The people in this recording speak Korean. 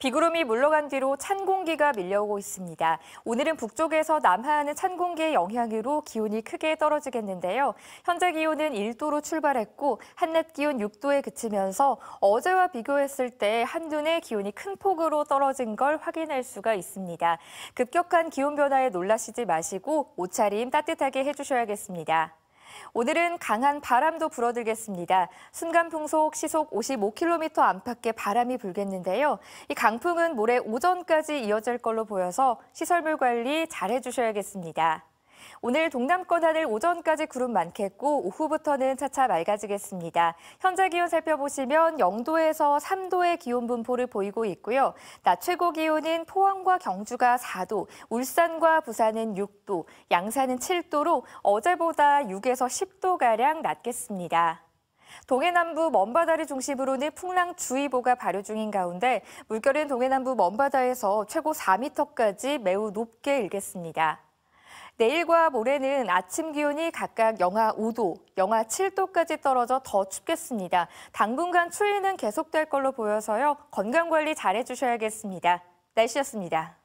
비구름이 물러간 뒤로 찬 공기가 밀려오고 있습니다. 오늘은 북쪽에서 남하하는 찬 공기의 영향으로 기온이 크게 떨어지겠는데요. 현재 기온은 1도로 출발했고 한낮 기온 6도에 그치면서 어제와 비교했을 때 한눈에 기온이 큰 폭으로 떨어진 걸 확인할 수가 있습니다. 급격한 기온 변화에 놀라시지 마시고 옷차림 따뜻하게 해주셔야겠습니다. 오늘은 강한 바람도 불어들겠습니다. 순간 풍속 시속 55km 안팎의 바람이 불겠는데요. 이 강풍은 모레 오전까지 이어질 걸로 보여서 시설물 관리 잘해 주셔야겠습니다. 오늘 동남권 하늘 오전까지 구름 많겠고 오후부터는 차차 맑아지겠습니다. 현재 기온 살펴보시면 0도에서 3도의 기온 분포를 보이고 있고요. 낮 최고 기온은 포항과 경주가 4도, 울산과 부산은 6도, 양산은 7도로 어제보다 6에서 10도가량 낮겠습니다. 동해남부 먼바다를 중심으로는 풍랑주의보가 발효 중인 가운데 물결은 동해남부 먼바다에서 최고 4m까지 매우 높게 일겠습니다. 내일과 모레는 아침 기온이 각각 영하 5도, 영하 7도까지 떨어져 더 춥겠습니다. 당분간 추위는 계속될 걸로 보여서요. 건강 관리 잘해주셔야겠습니다. 날씨였습니다.